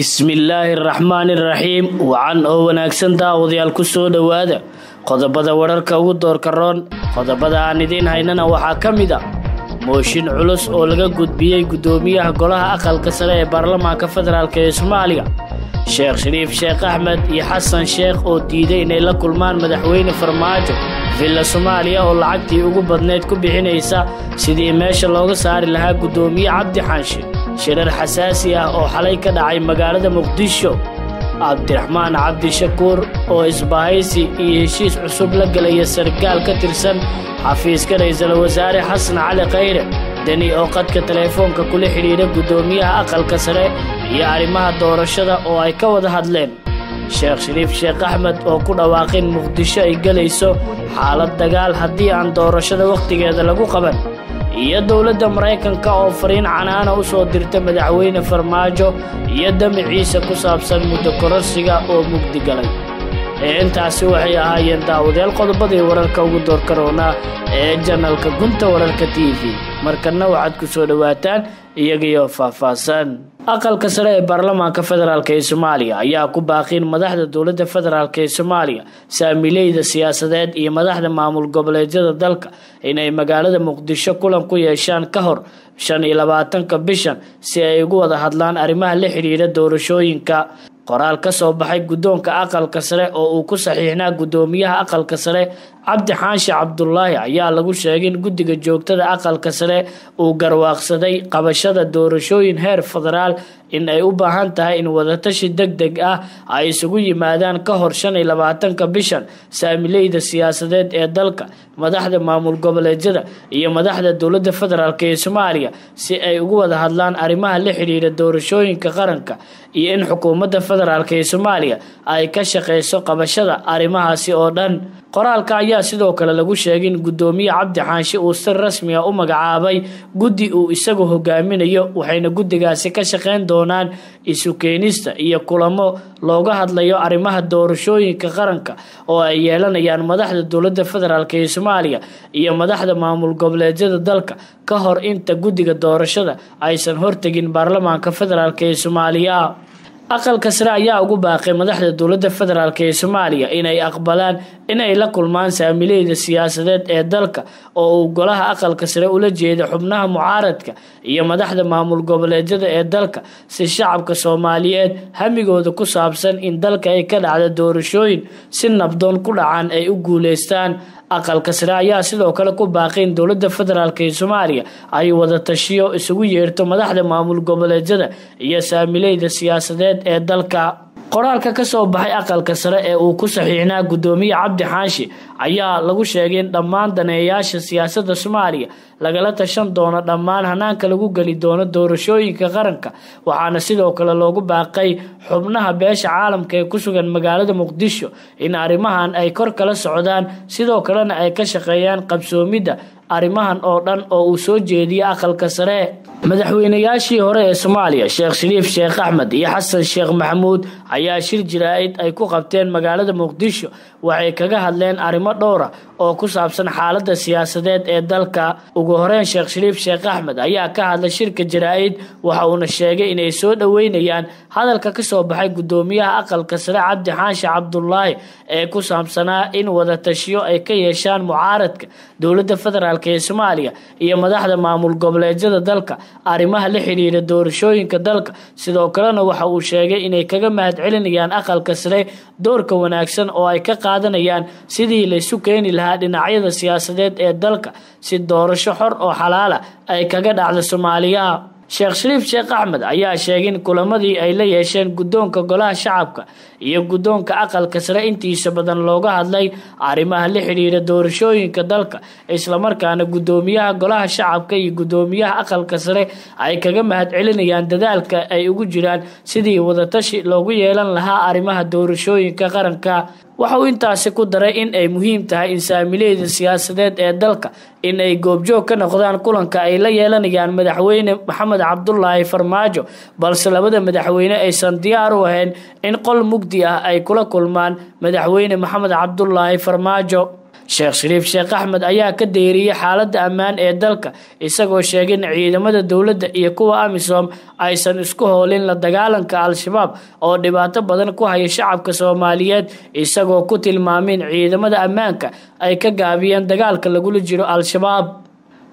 bismillaahi araxmaani iraxiim wacan oo wanaagsan daawadayaal ku soo dhowaada qodobada wararka ugu doorka roon qodobada aan idiin haynana waxaa ka mid a mooshin culus oo laga gudbiyey guddoomiyaha golaha aqalka sare ee baarlamaanka federaalk ee soomaaliya sheekh shariif sheekh axmed iyo xasan sheekh oo diiday inay la kulmaan madaxweyne farmaajo villa soomaaliya oo lacagtii ugu badnayd ku bixinaysa sidii meesha looga saari lahaa guddoomiye cabdi xanshe shirar xasaasi ah oo xalay ka dhacay magaalada muqdisho cabdiraxmaan cabdishakuur oo isbahaysi iyo heshiis cusub la gelaya sarkaal ka tirsan xafiiska ra'iisul wasaare xasan cali khayre deni oo khadka teleefoonka kula xidhiidha guddoomiyaha aqalka sare iyo arrimaha doorashada oo ay ka wada hadleen sheekh shariif sheekh axmed oo ku dhawaaqin muqdisho ay gelayso xaalad dagaal haddii aan doorashada wakhtigeeda lagu qaban iyo dowladda maraykanka oo fariin canaana u soo dirta madaxweyne farmaajo iyo damiciisa ku saabsan muddo kororsiga oo mugdi galay ee intaasi waxay ahaayeen daawadeel qodobadii wararka ugu doorkaroona ee janalka gunta wararka t v markanna waxaad ku soo dhowaataan iyagiyo faahfaahsan aqalka sare ee baarlamaanka federaalk ee soomaaliya ayaa ku baaqin madaxda dowladda federaalk ee soomaaliya saamileyda siyaasadeed iyo madaxda maamul goboleedyada dalka inay magaalada muqdisho kulan ku yeeshaan ka hor shan iyo bishan si ay ugu wada hadlaan arrimaha la xidhiira doorashooyinka qoraal ka soo baxay gudoonka aqalka sare oo uu ku saxiixnaa gudoomiyaha aqalka sare cabdi xaashi cabdulaahi ayaa lagu sheegay in guddiga joogtada aqalka sare uu garwaaqsaday qabashada doorashooyin heer federaal in ay u baahan tahay in wadatashi deg deg ah ay isugu yimaadaan ka hor shan iyo labaatanka bishan saamileyda siyaasadeed ee dalka madaxda maamul goboleedyada iyo madaxda dowladda federaalk ee soomaaliya si ay ugu wada hadlaan arrimaha la xidhiira doorashooyinka qaranka iyo in xukuumadda federaalk ee soomaaliya ay ka shaqeyso qabashada arrimahaasi oo dhan qoraalka ayaa sidoo kale lagu sheegin guddoomiye cabdi xaanshe uu si rasmi ah u magacaabay guddi uu isagu hogaaminayo waxayna guddigaasi ka shaqeyn doonaan isu keenista iyo kulamo looga hadlayo arrimaha doorashooyinka qaranka oo ay yeelanayaan madaxda dowladda federaalk ee soomaaliya iyo madaxda maamul goboleedyada dalka ka hor inta guddiga doorashada aysan hortegin baarlamaanka federaalk ee soomaaliya aqalka sare ayaa ugu baaqay madaxda dowladda federaalk ee soomaaliya inay aqbalaan inay la kulmaan saamileyda siyaasadeed ee dalka oo uu golaha aqalka sare ula jeeda xubnaha mucaaradka iyo madaxda maamul goboleedyada ee dalka si shacabka soomaaliyeed hamigooda ku saabsan in dalka ay ka dhacda doorashooyin si nabdoon ku dhacaan ay u guuleystaan aqalka sare ayaa sidoo kale ku baaqeen dowladda federaalk ee soomaaliya ay wada tashiyo isugu yeerto madaxda maamul goboleedyada iyo saamileyda siyaasadeed ee dalka qoraalka ka soo baxay aqalka sare ee uu ku saxiixnaa guddoomiye cabdi xaanshi ayaa lagu sheegay in dhammaan daneeyaasha siyaasadda soomaaliya lagala tashan doono dhammaan hanaanka lagu geli doono doorashooyinka qaranka waxaana sidoo kale loogu baaqay xubnaha beesha caalamka ee ku sugan magaalada muqdisho in arrimahan ay kor kala socdaan sidoo kalena ay ka shaqeeyaan qabsoomidda arrimahan oo dhan oo uu soo jeediyo aqalka sare madaxweynayaashii hore ee soomaaliya sheekh shariif sheekh axmed iyo xasan sheekh maxamuud ayaa shir jiraa ay ku qabteen magaalada muqdisho waxay kaga hadleen arrimo dhowra ah oo ku saabsan xaaladda siyaasadeed ee dalka ugu horeyn sheekh shariif sheekh axmed ayaa ka hadlay shirka jaraa'id waxa uuna sheegay inay soo dhoweynayaan hadalka ka soo baxay guddoomiyaha aqalka sare cabdi xaanshe cabdulaahi ee ku saabsanaa in wadatashiyo ay ka yeeshaan mucaaradka dowladda federaalk dumarka iyo madaxda maamul goboleedyada dalka arrimaha la xidhiira doorashooyinka dalka sidoo kalena waxa uu sheegay inay kaga mahadcelinayaan aqalka sare doorka wanaagsan oo ay ka qaadanayaan sidii laysu keeni lahaa dhinacyada siyaasadeed ee dalka si doorasho xor oo xalaala ay kaga dhacda soomaaliyaha sheekh shariif sheekh axmed ayaa sheegin kulamadii ay la yeesheen gudoonka golaha shacabka iyo gudoonka aqalka sare intiisa badan looga hadlay arrimaha la xidhiira doorashooyinka dalka islamarkaana gudoomiyaha golaha shacabka iyo gudoomiyaha aqalka sare ay kaga mahadcelinayaan dadaalka ay ugu jiraan sidii wadatashi loogu yeelan lahaa arrimaha doorashooyinka qaranka waxauu intaasi ku daray in ay muhiim tahay in saamilayda siyaasadeed ee dalka in ay goobjoog ka noqdaan kulanka ay la yeelanayaan madaxweyne maxamed cabdulaahi farmaajo balse labada madaxweyne aysan diyaar u ahayn in qol mugdi ah ay kula kulmaan madaxweyne maxamed cabdulaahi farmaajo sheekh shariif sheekh axmed ayaa ka deyriyey xaaladda ammaan ee dalka isagoo sheegay in ciidamada dowladda iyo kuwa amisom aysan isku hoolin la dagaalanka al-shabaab oo dhibaato badan ku haya shacabka soomaaliyeed isagoo ku tilmaamay in ciidamada ammaanka ay ka gaabiyeen dagaalka lagula jiro al-shabaab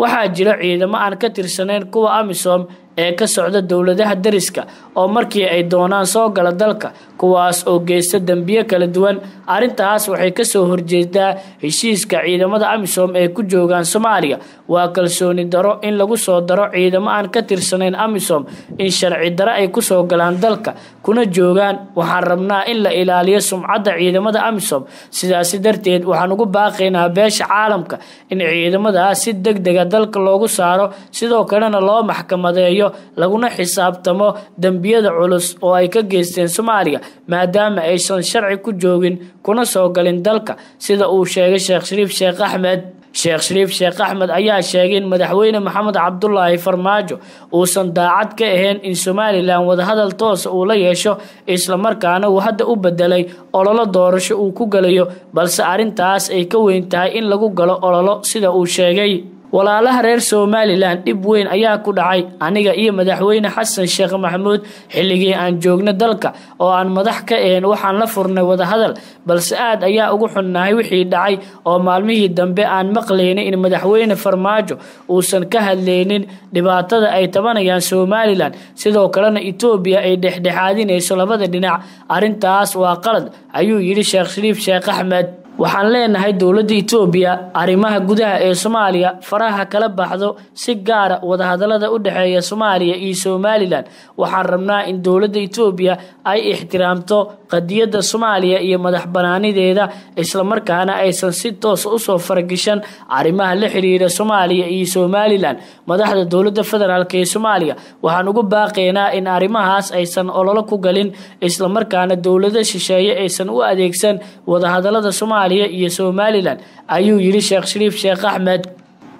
waxaa jira ciidamo aan ka tirsanayn kuwa amisom ee ka socda dowladaha deriska oo markii ay doonaan soo gala dalka kuwaas oo geysta dembiyo kala duwan arrintaas waxay ka soo horjeedaa heshiiska ciidamada amisom ee ku joogaan soomaaliya waa kalsooni daro in lagu soo daro ciidamo aan ka tirsanayn amisom in sharci dare ay ku soo galaan dalka kuna joogaan waxaan rabnaa in la ilaaliyo sumcadda ciidamada amisom sidaasi darteed waxaan ugu baaqaynaa beesha caalamka in ciidamadaas si deg dega ah dalka loogu saaro sidoo kalena loo maxkamadeeyo ilaaliyo laguna xisaabtamo dembiyada culus oo ay ka geysteen soomaaliya maadaama aysan sharci ku joogin kuna soo galin dalka sida uu sheegay sheekh shariif sheekh axmed sheekh shariif sheekh axmed ayaa sheegay in madaxweyne maxamed cabdulaahi farmaajo uusan daacad ka ahayn in somalilan wadahadal toosa uu la yeesho islamarkaana uu hadda u bedelay ololo doorasho uu ku galayo balse arrintaas ay ka weyn tahay in lagu galo ololo sida uu sheegay walaalaha reer somalilan dhib weyn ayaa ku dhacay aniga iyo madaxweyne xasan sheekh maxamuud xilligii aan joogno dalka oo aan madax ka ahayn waxaan la furnay wadahadal balse aad ayaa ugu xunnahay wixii dhacay oo maalmihii dambe aan maqlaynay in madaxweyne farmaajo uusan ka hadlaynin dhibaatada ay tabanayaan somalilan sidoo kalena etoobiya ay dhexdhexaadinayso labada dhinac arrintaas waa qalad ayuu yidhi sheekh shariif sheekh axmed waxaan leenahay dowladda itoobiya arrimaha gudaha ee soomaaliya faraha kala baxdo si gaara ah wadahadallada u dhexeeya soomaaliya iyo somalilan waxaan rabnaa in dowladda itoobiya ay ixtiraamto qadiyadda soomaaliya iyo madax banaanideeda islamarkaana aysan si toosa ah usoo faragishan arrimaha la xidhiidha soomaaliya iyo somalilan madaxda dowladda federaalk ee soomaaliya waxaan ugu baaqaynaa in arrimahaas aysan ololo ku galin islamarkaana dowlada shisheeye aysan u adeegsan wadahadalada soomaaliya iyo somalilan ayuu yidhi sheekh shariif sheekh axmed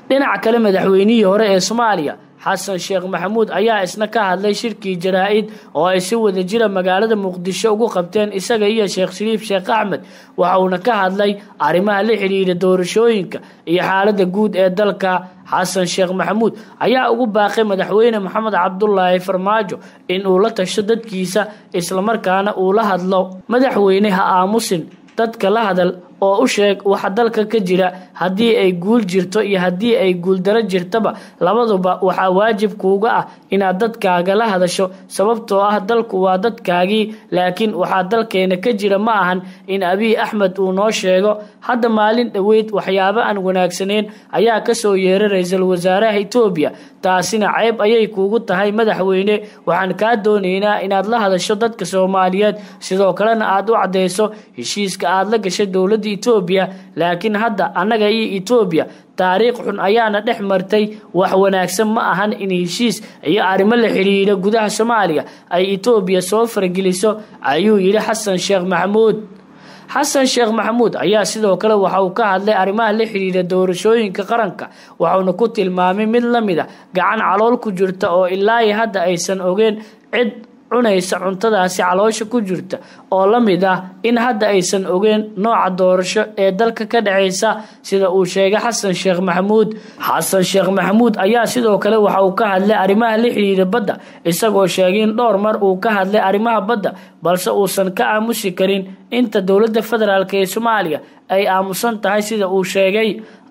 dhinaca kale madaxweynihii hore ee soomaaliya xasan sheekh maxamuud ayaa isna ka hadlay shirkii jaraa'id oo ay si wada jira magaalada muqdisho ugu qabteen isaga iyo sheekh shariif sheekh axmed waxa uuna ka hadlay arrimaha la xidhiira doorashooyinka iyo xaaladda guud ee dalka xasan sheekh maxamuud ayaa ugu baaqay madaxweyne maxamed cabdulaahi farmaajo in uu la tasho dadkiisa islamarkaana uu la hadlo madaxweyne ha aamusin dadka la hadal oo u sheeg waxa dalka ka jira haddii ay guul jirto iyo haddii ay guuldaro jirtaba labaduba waxaa waajib kuuga ah inaad dadkaaga la hadasho sababtoo ah dalku waa dadkaagii laakiin waxaa dalkeena ka jira ma ahan in abiy axmed uu noo sheego hadda maalin dhoweyd waxyaabo aan wanaagsaneyn ayaa ka soo yeeray ra-iisul wasaaraha etoobiya taasina ceyb ayay kuugu tahay madaxweyne waxaan kaa doonaynaa inaad la hadasho dadka soomaaliyeed sidoo kalena aad u caddayso heshiiska aad la gashay dowladdii etoobiya laakiin hadda annaga iyo etoobiya taariikh xun ayaana dhex martay wax wanaagsan ma ahan in heshiis iyo arrimo la xidhiidha gudaha soomaaliya ay itoobiya soo farageliso ayuu yidhi xasan sheekh maxamuud xasan sheekh maxamuud ayaa sidoo kale waxa uu ka hadlay arrimaha la xidhiidha doorashooyinka qaranka waxauna ku tilmaamay mid la mid a ah gacan calool ku jirta oo ilaahi hadda aysan ogeen cid cunaysa cuntadaasi caloosha ku jirta oo la mid ah in hadda aysan ogeyn nooca doorasho ee dalka ka dhacaysa sida uu sheegay xasan sheekh maxamuud xasan sheekh maxamuud ayaa sidoo kale waxa uu ka hadlay arrimaha la xidhiidha badda isagoo sheegay in dhowr mar uu ka hadlay arrimaha badda balse uusan ka aamusi karin inta dowladda federaalk ee soomaaliya ay aamusan tahay sida uu sheegay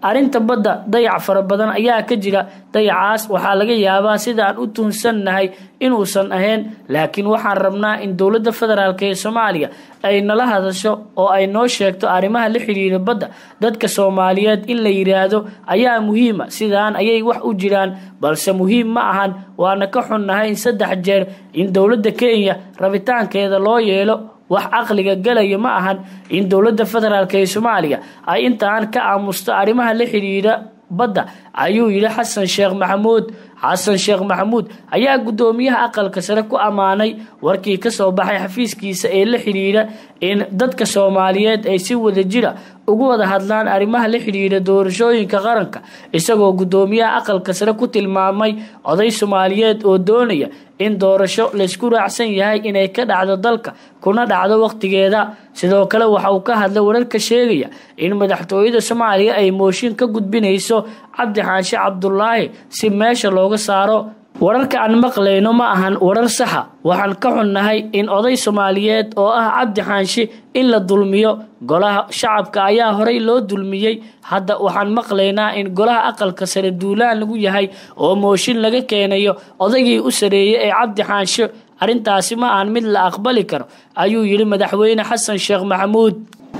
arinta badda dayac fara badan ayaa ka jira dayacaas waxaa laga yaabaa sidaaan u tuunsannahay inuusan ahayn laakiin waxaan rabnaa in dowladda federaalk ee soomaaliya ay nala hadasho oo ay noo sheegto arrimaha la xidhiira badda dadka soomaaliyeed in la yidhaahdo ayaa muhiima sidaan ayay wax u jiraan balse muhiim ma ahan waana ka xunnahay in saddex jeer in dowladda kenya rabitaankeeda loo yeelo wax caqliga galaya ma ahan in dowladda federaalk ee soomaaliya ay intaan ka aamusto arrimaha la xidhiidha badda ayuu yidhi xasan sheekh maxamuud xasan sheekh maxamuud ayaa guddoomiyaha aqalka sare ku ammaanay warkii ka soo baxay xafiiskiisa ee la xidhiidha in dadka soomaaliyeed ay si wada jira ugu wada hadlaan arrimaha la xidhiidha doorashooyinka qaranka isagoo guddoomiyaha aqalka sare ku tilmaamay oday soomaaliyeed oo doonaya in doorasho laysku raacsan yahay inay ka dhacdo dalka kuna dhacdo wakhtigeeda sidoo kale waxa uu ka hadlay wararka sheegaya in madaxtooyada soomaaliya ay mooshin ka gudbinayso cabdi xaanshe cabdulaahi si meesha looga saaro wararka aan maqlayno ma ahan warar saxa waxaan ka xunnahay in oday soomaaliyeed oo ah cabdi xaanshi in la dulmiyo golaha shacabka ayaa horey loo dulmiyey hadda waxaan maqlaynaa in golaha aqalka sare duulaan lagu yahay oo mooshin laga keenayo odaygii u sareeyey ee cabdi xaanshi arrintaasi ma aan mid la aqbali karo ayuu yidhi madaxweyne xasan sheekh maxamuud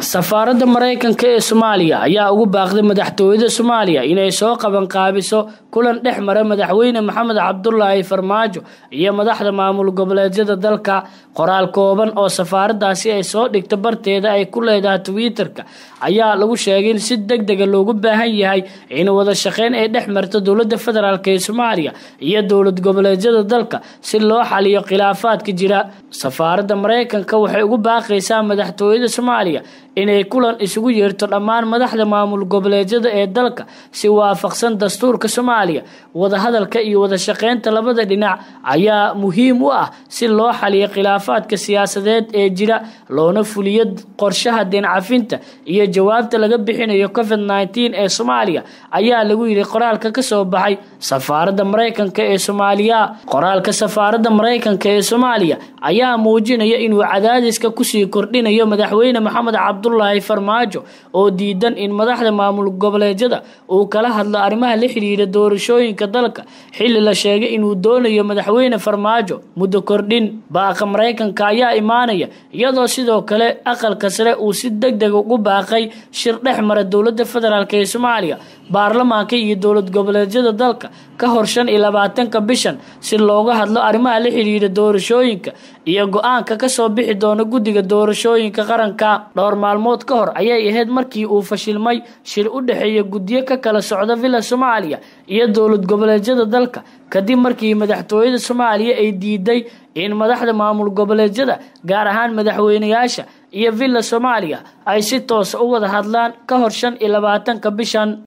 safaaradda mareykanka ee soomaaliya ayaa ugu baaqday madaxtooyada soomaaliya inay soo qabanqaabiso kulan dhex mara madaxweyne maxamed cabdulaahi farmaajo iyo madaxda maamul goboleedyada dalka qoraal kooban oo safaaradaasi ay soo dhigta barteeda ay ku leedahay twitter-ka ayaa lagu sheegay in si deg dega loogu baahan yahay in wada shaqeyn ay dhex marto dowladda federaalk ee soomaaliya iyo dowlad goboleedyada dalka si loo xaliyo khilaafaadka jira safaaradda mareykanka waxay ugu baaqaysaa madaxtooyada soomaaliya inay kulan isugu yeerto dhammaan madaxda maamul goboleedyada ee dalka si waafaqsan dastuurka soomaaliya wadahadalka iyo wada shaqeynta labada dhinac ayaa muhiim u ah si loo xaliyo khilaafaadka siyaasadeed ee jira loona fuliyo qorshaha deencafinta iyo jawaabta laga bixinayo covid nineteen ee soomaaliya ayaa lagu yidhi qoraalka kasoo baxay safaaradda maraykanka ee soomaaliya qoraalka safaaradda maraykanka ee soomaaliya ayaa muujinaya inuu cadaadiska kusii kordhinayo madaxweyne maxamed cabdi cabdulaahi farmaajo oo diidan in madaxda maamul goboleedyada uu kala hadlo arrimaha la xidhiidha doorashooyinka dalka xilli la sheegay inuu doonayo madaxweyne farmaajo muddo kordhin baaqa maraykanka ayaa imaanaya iyadoo sidoo kale aqalka sare uu si deg deg ah ugu baaqay shir dhex mara dowladda federaalk ee soomaaliya baarlamaanka iyo dowlad goboleedyada dalka ka hor shan iyo labaatanka bishan si looga hadlo arrimaha la xidhiidha doorashooyinka iyo go-aanka soo bixi doona guddiga doorashooyinka qaranka dhowr maalmood ka hor ayay ahayd markii uu fashilmay shir u dhaxeeya guddiyo ka kala socda villa soomaaliya iyo dowlad goboleedyada dalka kadib markii madaxtooyada soomaaliya ay diiday in madaxda maamul goboleedyada gaar ahaan madaxweynayaasha iyo villa soomaaliya ay si toosa ah u wada hadlaan ka hor shan iyo labaatanka bishan